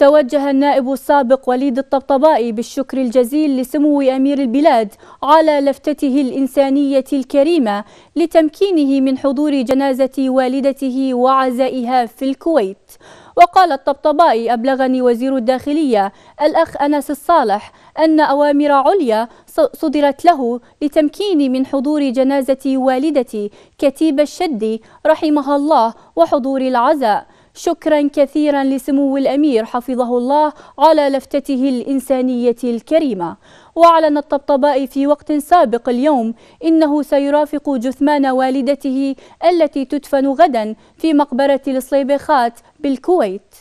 توجه النائب السابق وليد الطبطبائي بالشكر الجزيل لسمو أمير البلاد على لفتته الإنسانية الكريمة لتمكينه من حضور جنازة والدته وعزائها في الكويت وقال الطبطبائي أبلغني وزير الداخلية الأخ أنس الصالح أن أوامر عليا صدرت له لتمكيني من حضور جنازة والدتي كتيب الشدي رحمها الله وحضور العزاء شكرا كثيرا لسمو الأمير حفظه الله على لفتته الإنسانية الكريمة وأعلن الطبطبائي في وقت سابق اليوم إنه سيرافق جثمان والدته التي تدفن غدا في مقبرة الصليبخات بالكويت